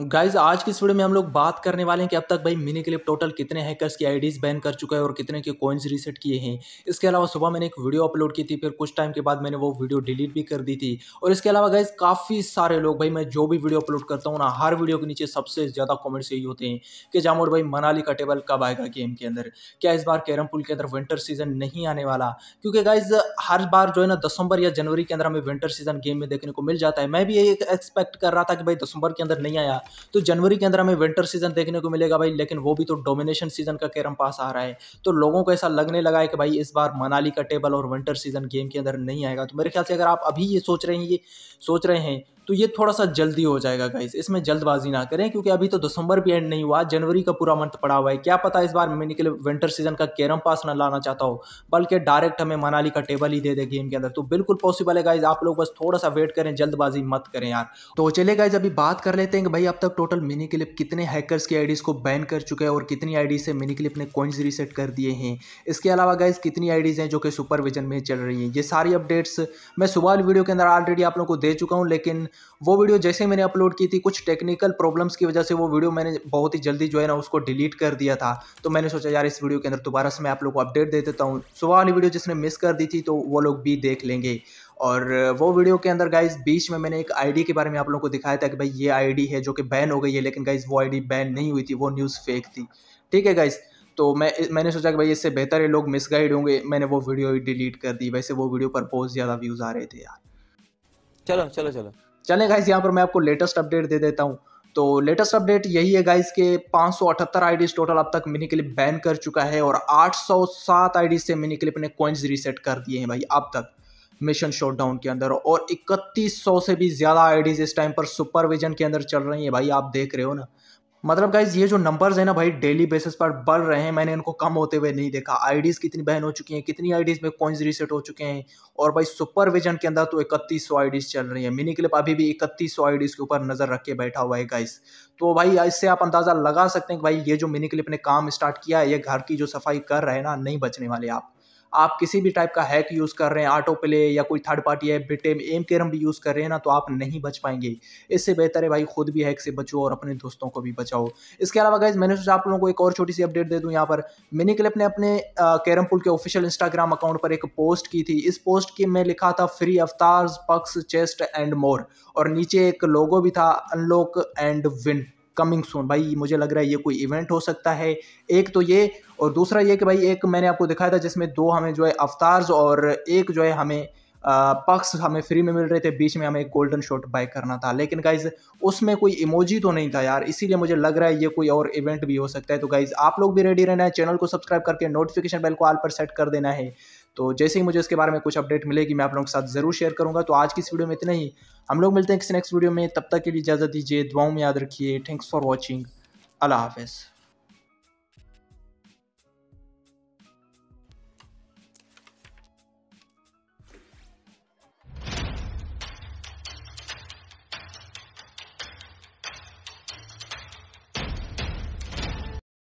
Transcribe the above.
guys आज की इस वीडियो में हम लोग बात करने वाले हैं कि अब तक भाई मिनी क्लिप टोटल कितने हैकर्स की आईडीज़ बैन कर चुका है और कितने के कॉइन्स रीसेट किए हैं इसके अलावा सुबह मैंने एक वीडियो अपलोड की थी फिर कुछ टाइम के बाद मैंने वो वीडियो डिलीट भी कर दी थी और इसके अलावा गाइज काफ़ी सारे लोग भाई मैं जो भी वीडियो अपलोड करता हूँ ना हर वीडियो के नीचे सबसे ज़्यादा कॉमेंट्स यही होते हैं कि जामोड भाई मनाली का टेबल कब आएगा गेम के अंदर क्या इस बार कैरम पुल के अंदर विंटर सीजन नहीं आने वाला क्योंकि गाइज हर बार जो है ना दिसंबर या जनवरी के अंदर हमें विंटर सीजन गेम में देखने को मिल जाता है मैं भी यही एक्सपेक्ट कर रहा था कि भाई दसंबर के अंदर नहीं आया तो जनवरी के अंदर हमें विंटर सीजन देखने को मिलेगा भाई लेकिन वो भी तो डोमिनेशन सीजन का कैरम पास आ रहा है तो लोगों को ऐसा लगने लगा है कि भाई इस बार मनाली का टेबल और विंटर सीजन गेम के अंदर नहीं आएगा तो मेरे ख्याल से अगर आप अभी ये सोच रहे हैं ये सोच रहे हैं तो ये थोड़ा सा जल्दी हो जाएगा गाइस इसमें जल्दबाजी ना करें क्योंकि अभी तो दिसंबर भी एंड नहीं हुआ जनवरी का पूरा मंथ पड़ा हुआ है क्या पता इस बार मैं निकले विंटर सीजन का कैरम पास ना लाना चाहता हो बल्कि डायरेक्ट हमें मनाली का टेबल ही दे दे गेम के अंदर तो बिल्कुल पॉसिबल है गाइज आप लोग बस थोड़ा सा वेट करें जल्दबाजी मत करें यार तो चले गाइज अभी बात कर लेते हैं कि भाई अब तक टोटल मिनी क्लिप कितने हैकर्स की आईडीज़ को बैन कर चुके हैं और कितनी आईडी से मिनी क्लिप ने कॉइन्स रीसेट कर दिए हैं इसके अलावा गाइज कितनी आईडीज़ हैं जो कि सुपरविजन में चल रही हैं ये सारी अपडेट्स मैं सुबह वीडियो के अंदर ऑलरेडी आप लोगों को दे चुका हूँ लेकिन वो वीडियो जैसे मैंने अपलोड की थी कुछ टेक्निकल प्रॉब्लम्स की वजह से वो वीडियो मैंने बहुत ही जल्दी जो है ना उसको डिलीट कर दिया था तो मैंने सोचा यार इस वीडियो के अंदर दोबारा से मैं आप लोग को अपडेट दे देता हूँ सुबह वाली वीडियो जिसने मिस कर दी थी तो वो लोग भी देख लेंगे और वो वीडियो के अंदर गाइज बीच में मैंने एक आईडी के बारे में आप लोगों को दिखाया था कि भाई ये आईडी है जो कि बैन हो गई है लेकिन गाइज वो आईडी बैन नहीं हुई थी वो न्यूज़ फेक थी ठीक है गाइज़ तो मैं मैंने सोचा कि भाई इससे बेहतर है लोग मिसगाइड होंगे मैंने वो वीडियो ही डिलीट कर दी वैसे वो वीडियो पर बहुत ज़्यादा व्यूज़ आ रहे थे यार चलो चलो चलो चलें गाइस यहाँ पर मैं आपको लेटेस्ट अपडेट दे देता हूँ तो लेटेस्ट अपडेट यही है गाइस के 578 आईडीज टोटल अब तक मिनी क्लिप बैन कर चुका है और 807 आईडी से मिनी क्लिप ने कॉइन्स रीसेट कर दिए हैं भाई अब तक मिशन डाउन के अंदर और 3100 से भी ज़्यादा आईडीज इस टाइम पर सुपरविजन के अंदर चल रही है भाई आप देख रहे हो ना मतलब गाइज ये जो नंबर्स है ना भाई डेली बेसिस पर बढ़ रहे हैं मैंने इनको कम होते हुए नहीं देखा आईडीज़ कितनी बहन हो चुकी हैं कितनी आईडीज़ में कॉइन्स रीसेट हो चुके हैं और भाई सुपरविजन के अंदर तो इकतीस सौ आईडीज चल रही है मिनी क्लिप अभी भी इकतीस सौ के ऊपर नज़र रख के बैठा हुआ है गाइस तो भाई इससे आप अंदाज़ा लगा सकते हैं कि भाई ये जो मिनी क्लिप ने काम स्टार्ट किया है ये घर की जो सफाई कर रहे हैं ना नहीं बचने वाले आप आप किसी भी टाइप का हैक यूज़ कर रहे हैं ऑटो प्ले या कोई थर्ड पार्टी है बिटेम एम केरम भी यूज़ कर रहे हैं ना तो आप नहीं बच पाएंगे इससे बेहतर है भाई खुद भी हैक से बचो और अपने दोस्तों को भी बचाओ इसके अलावा गाइज मैंने सोचा आप लोगों को एक और छोटी सी अपडेट दे दूँ यहाँ पर मिनी क्लिप ने अपने कैरम पुल के ऑफिशियल इंस्टाग्राम अकाउंट पर एक पोस्ट की थी इस पोस्ट की मैं लिखा था फ्री अवतार पक्स चेस्ट एंड मोर और नीचे एक लोगो भी था unlock and win coming soon भाई मुझे लग रहा है ये कोई इवेंट हो सकता है एक तो ये और दूसरा ये कि भाई एक मैंने आपको दिखाया था जिसमें दो हमें जो है अवतार्स और एक जो है हमें पक्स हमें फ्री में मिल रहे थे बीच में हमें गोल्डन शॉट बाय करना था लेकिन गाइज उसमें कोई इमोजी तो नहीं था यार इसीलिए मुझे लग रहा है ये कोई और इवेंट भी हो सकता है तो गाइज आप लोग भी रेडी रहना है चैनल को सब्सक्राइब करके नोटिफिकेशन बेल को आल पर सेट कर देना है तो जैसे ही मुझे इसके बारे में कुछ अपडेट मिलेगी मैं आप लोगों के साथ ज़रूर शेयर करूँगा तो आज की इस वीडियो में इतना ही हम लोग मिलते हैं किसी नेक्स्ट वीडियो में तब तक के लिए इजाज़त दीजिए दुआओं में याद रखिए थैंक्स फॉर वॉचिंग अल्लाह हाफिज़